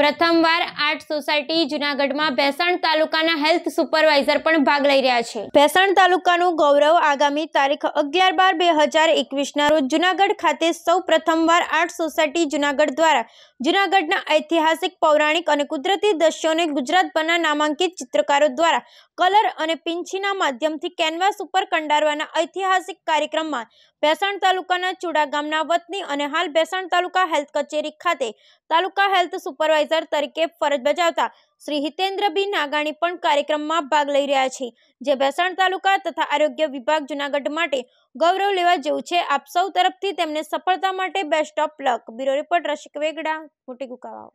પ્રથમવાર art society જુનાગઢમાં ભેસણ તાલુકાના હેલ્થ સુપરવાઇઝર પણ ભાગ લઈ રહ્યા છે ભેસણ તાલુકાનું ગૌરવ આગામી તારીખ અગિયાર બાર બે હજાર એકવીસના રોજ જુનાગઢ ખાતે સૌ પ્રથમવાર આર્ટ સોસાયટી જુનાગઢ દ્વારા જુનાગઢના ઐતિહાસિક પૌરાણિક અને કુદરતી દ્રશ્યોને ગુજરાતભરના નામાંકિત ચિત્રકારો દ્વારા કલર અને પિંછીના માધ્યમથી કેનવાસ ઉપર કંડારવાના ઐતિહાસિક કાર્યક્રમમાં ભેસાણ તાલુકાના ચુડા ગામના વતની અને હાલ ભેસાણ તાલુકા હેલ્થ કચેરી ખાતે તાલુકા હેલ્થ સુપરવાઇઝર તરીકે ફરજ બજાવતા શ્રી હિતેન્દ્રબી નાગાણી પણ કાર્યક્રમમાં ભાગ લઈ રહ્યા છે જે ભેસાણ તાલુકા તથા આરોગ્ય વિભાગ જુનાગઢ માટે ગૌરવ લેવા જેવું છે આપ સૌ તરફથી તેમને સફળતા માટે best of luck bureau report Rasik Vegada મોટી ગુકાવાઓ